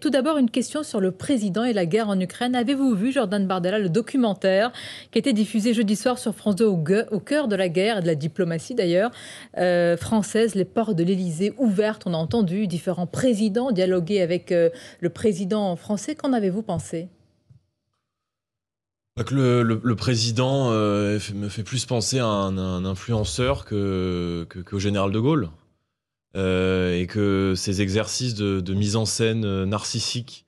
Tout d'abord, une question sur le président et la guerre en Ukraine. Avez-vous vu, Jordan Bardella, le documentaire qui était diffusé jeudi soir sur France 2 au, cœur de la guerre et de la diplomatie d'ailleurs euh, française, les portes de l'Elysée ouvertes On a entendu différents présidents dialoguer avec euh, le président français. Qu'en avez-vous pensé bah, le, président euh, me fait plus penser à un, influenceur qu'au général de Gaulle. Euh, et que ces exercices de, mise en scène euh, narcissique,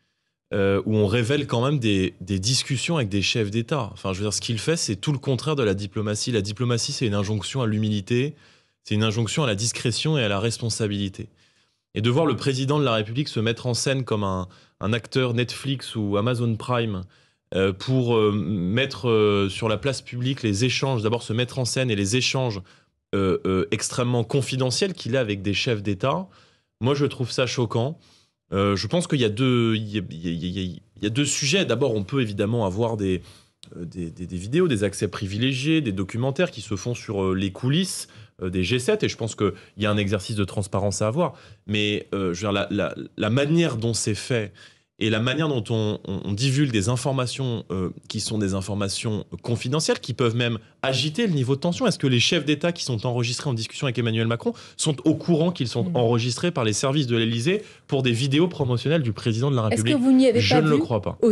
euh, où on révèle quand même des, discussions avec des chefs d'État. Enfin, je veux dire, ce qu'il fait, c'est tout le contraire de la diplomatie. La diplomatie, c'est une injonction à l'humilité, c'est une injonction à la discrétion et à la responsabilité. Et de voir le président de la République se mettre en scène comme un, acteur Netflix ou Amazon Prime pour mettre sur la place publique les échanges, d'abord se mettre en scène et les échanges euh, euh, extrêmement confidentiel qu'il a avec des chefs d'État. Moi, je trouve ça choquant. Euh, je pense qu'il y, a deux, y, deux sujets. D'abord, on peut évidemment avoir des, des, vidéos, des accès privilégiés, des documentaires qui se font sur les coulisses des G7, et je pense qu'il y a un exercice de transparence à avoir. Mais je veux la manière dont c'est fait et la manière dont on, divulgue des informations euh, qui sont des informations confidentielles, qui peuvent même agiter le niveau de tension. Est-ce que les chefs d'État qui sont enregistrés en discussion avec Emmanuel Macron sont au courant qu'ils sont mmh. enregistrés par les services de l'Élysée pour des vidéos promotionnelles du président de la République Je ne le crois pas.